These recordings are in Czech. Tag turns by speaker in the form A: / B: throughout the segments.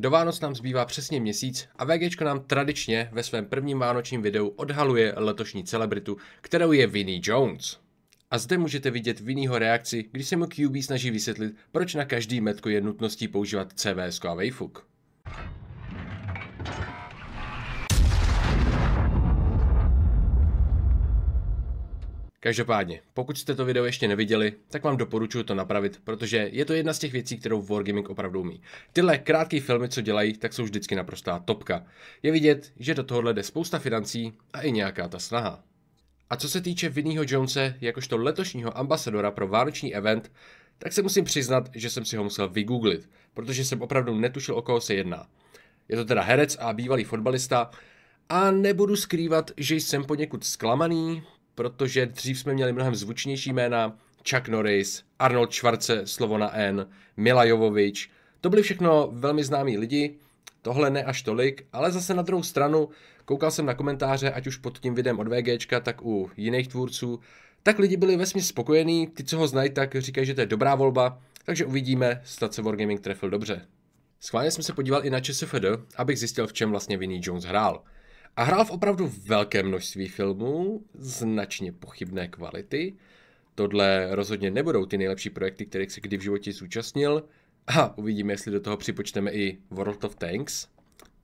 A: Do Vánoc nám zbývá přesně měsíc a VG nám tradičně ve svém prvním vánočním videu odhaluje letošní celebritu, kterou je Vinny Jones. A zde můžete vidět Vinnyho reakci, když se mu QB snaží vysvětlit, proč na každý metku je nutností používat CVS a Wayfuck. Každopádně, pokud jste to video ještě neviděli, tak vám doporučuji to napravit, protože je to jedna z těch věcí, kterou Wargaming opravdu umí. Tyhle krátké filmy, co dělají, tak jsou vždycky naprostá topka. Je vidět, že do tohohle jde spousta financí a i nějaká ta snaha. A co se týče Vinnyho Jonese jakožto letošního ambasadora pro vánoční event, tak se musím přiznat, že jsem si ho musel vygooglit, protože jsem opravdu netušil, o koho se jedná. Je to teda herec a bývalý fotbalista, a nebudu skrývat, že jsem poněkud zklamaný, protože dřív jsme měli mnohem zvučnější jména, Chuck Norris, Arnold Schwarze, slovo na N, Mila Jovovič, to byli všechno velmi známí lidi, tohle ne až tolik, ale zase na druhou stranu, koukal jsem na komentáře, ať už pod tím videem od VGčka, tak u jiných tvůrců, tak lidi byli vesmě spokojení, ty, co ho znají, tak říkají, že to je dobrá volba, takže uvidíme, snad se Wargaming trefil dobře. Schválně jsem se podíval i na ČSFD, abych zjistil, v čem vlastně Vinny Jones hrál. A hrál v opravdu velké množství filmů, značně pochybné kvality. Tohle rozhodně nebudou ty nejlepší projekty, kterých se kdy v životě zúčastnil. A uvidíme, jestli do toho připočteme i World of Tanks.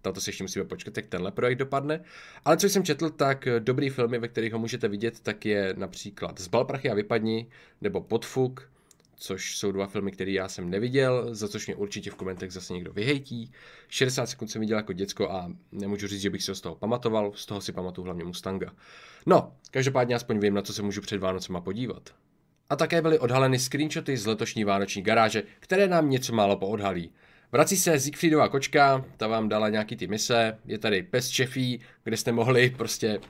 A: Tato si ještě musíme počkat, jak tenhle projekt dopadne. Ale co jsem četl, tak dobrý filmy, ve kterých ho můžete vidět, tak je například Zbal prachy a vypadni, nebo Podfuk, což jsou dva filmy, které já jsem neviděl, za což mě určitě v komentech zase někdo vyhejtí. 60 sekund jsem viděl jako děcko a nemůžu říct, že bych si ho z toho pamatoval, z toho si pamatuju hlavně Mustanga. No, každopádně aspoň vím, na co se můžu před Vánocema podívat. A také byly odhaleny screenshoty z letošní vánoční garáže, které nám něco málo poodhalí. Vrací se Siegfriedová kočka, ta vám dala nějaký ty mise, je tady pes šefí, kde jste mohli prostě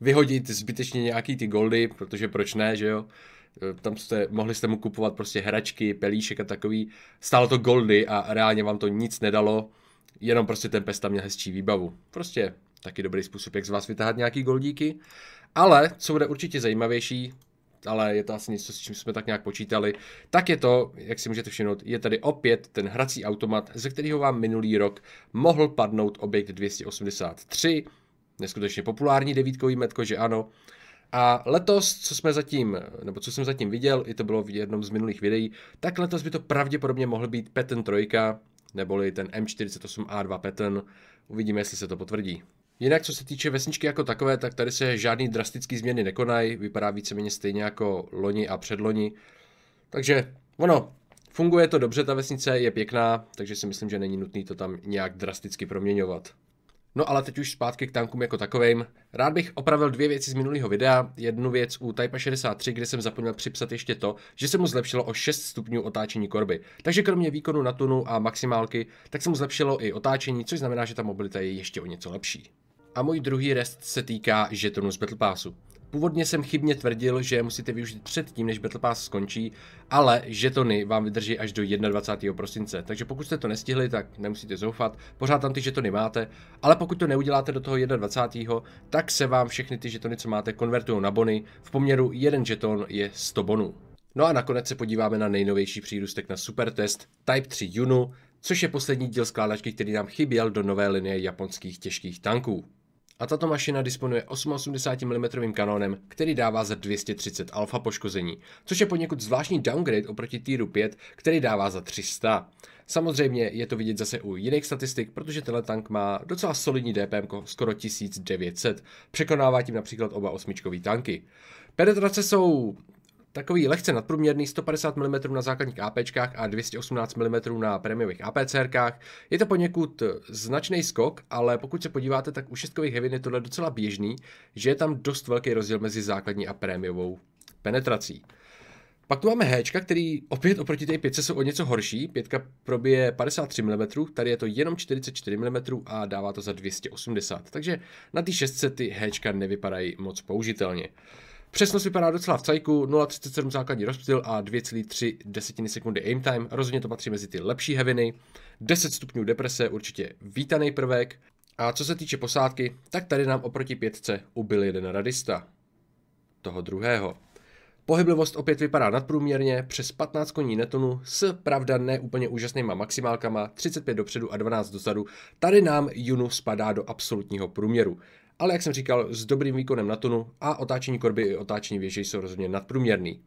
A: vyhodit zbytečně nějaký ty goldy, protože proč ne, že jo? Eh, tam jste, mohli jste mu kupovat prostě hračky, pelíšek a takový, stálo to goldy a reálně vám to nic nedalo, jenom prostě ten pes tam měl hezčí výbavu. Prostě taky dobrý způsob, jak z vás vytáhat nějaký goldíky. Ale, co bude určitě zajímavější, ale je to asi něco, s čím jsme tak nějak počítali, tak je to, jak si můžete všimnout, je tady opět ten hrací automat, ze kterého vám minulý rok mohl padnout objekt 283, neskutečně populární devítkový metko, že ano, a letos, co jsme zatím, nebo co jsem zatím viděl, i to bylo v jednom z minulých videí, tak letos by to pravděpodobně mohl být Pattern 3, neboli ten M48A2 Pattern. Uvidíme, jestli se to potvrdí. Jinak, co se týče vesničky jako takové, tak tady se žádný drastický změny nekonají, vypadá víceméně stejně jako loni a předloni. Takže, ono, funguje to dobře, ta vesnice je pěkná, takže si myslím, že není nutný to tam nějak drasticky proměňovat. No ale teď už zpátky k tankům jako takovým. Rád bych opravil dvě věci z minulého videa. Jednu věc u Type 63, kde jsem zapomněl připsat ještě to, že se mu zlepšilo o 6 stupňů otáčení korby. Takže kromě výkonu na tunu a maximálky, tak se mu zlepšilo i otáčení, což znamená, že ta mobilita je ještě o něco lepší. A můj druhý rest se týká žetonu z Battle Passu. Původně jsem chybně tvrdil, že musíte využít předtím, než Battle Pass skončí, ale žetony vám vydrží až do 21. prosince. Takže pokud jste to nestihli, tak nemusíte zoufat, pořád tam ty žetony máte, ale pokud to neuděláte do toho 21., tak se vám všechny ty žetony, co máte, konvertují na bony. V poměru jeden žeton je 100 bonů. No a nakonec se podíváme na nejnovější přírůstek na Supertest Type 3 Junu, což je poslední díl skládačky, který nám chyběl do nové linie japonských těžkých tanků. A tato mašina disponuje 8,80 mm kanónem, který dává za 230 alfa poškození, což je poněkud zvláštní downgrade oproti týru 5, který dává za 300. Samozřejmě je to vidět zase u jiných statistik, protože tenhle tank má docela solidní DPM skoro 1900, překonává tím například oba osmičkový tanky. Penetrace jsou Takový lehce nadprůměrný 150 mm na základních APčkách a 218 mm na prémiových APCRkách. Je to poněkud značný skok, ale pokud se podíváte, tak u šestkových Heavy je tohle docela běžný, že je tam dost velký rozdíl mezi základní a prémiovou penetrací. Pak tu máme H, který opět oproti té pětce jsou o něco horší. Pětka probije 53 mm, tady je to jenom 44 mm a dává to za 280. Takže na ty šestce ty H nevypadají moc použitelně. Přesnost vypadá docela v cajku, 0,37 základní rozptyl a 2,3 desetiny sekundy aim time. Rozhodně to patří mezi ty lepší heviny. 10 stupňů deprese, určitě vítaný prvek. A co se týče posádky, tak tady nám oproti pětce ubyl jeden radista. Toho druhého. Pohyblivost opět vypadá nadprůměrně, přes 15 koní netonu s pravda ne úplně úžasnýma maximálkama, 35 dopředu a 12 dozadu. Tady nám Junu spadá do absolutního průměru ale jak jsem říkal, s dobrým výkonem na tunu a otáčení korby i otáčení věže jsou rozhodně nadprůměrný.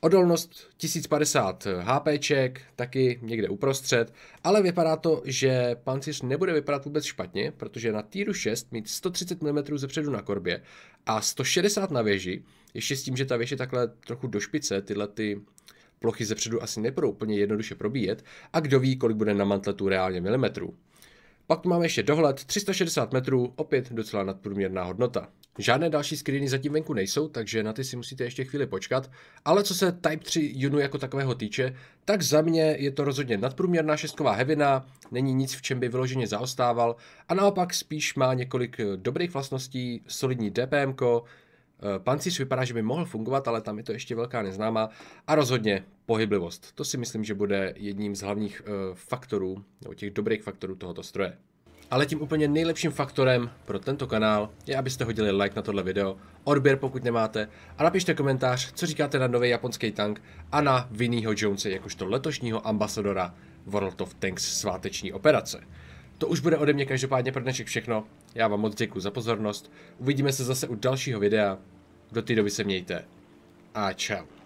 A: Odolnost 1050 HPček, taky někde uprostřed, ale vypadá to, že pancíř nebude vypadat vůbec špatně, protože na týru 6 mít 130 mm zepředu na korbě a 160 na věži, ještě s tím, že ta věž je takhle trochu do špice, tyhle ty plochy zepředu asi nebudou úplně jednoduše probíjet a kdo ví, kolik bude na mantletu reálně milimetrů. Pak máme ještě dohled 360 metrů, opět docela nadprůměrná hodnota. Žádné další screeny zatím venku nejsou, takže na ty si musíte ještě chvíli počkat, ale co se Type 3 Junu jako takového týče, tak za mě je to rozhodně nadprůměrná šestková hevina, není nic v čem by vyloženě zaostával a naopak spíš má několik eh, dobrých vlastností, solidní DPM, eh, pancíř vypadá, že by mohl fungovat, ale tam je to ještě velká neznámá a rozhodně pohyblivost. To si myslím, že bude jedním z hlavních eh, faktorů, nebo těch dobrých faktorů tohoto stroje. Ale tím úplně nejlepším faktorem pro tento kanál je, abyste hodili like na tohle video, odběr pokud nemáte a napište komentář, co říkáte na nový japonský tank a na Vinnyho Jonesa jakožto letošního ambasadora World of Tanks sváteční operace. To už bude ode mě každopádně pro dnešek všechno. Já vám moc děkuji za pozornost. Uvidíme se zase u dalšího videa. Do té doby se mějte a čau.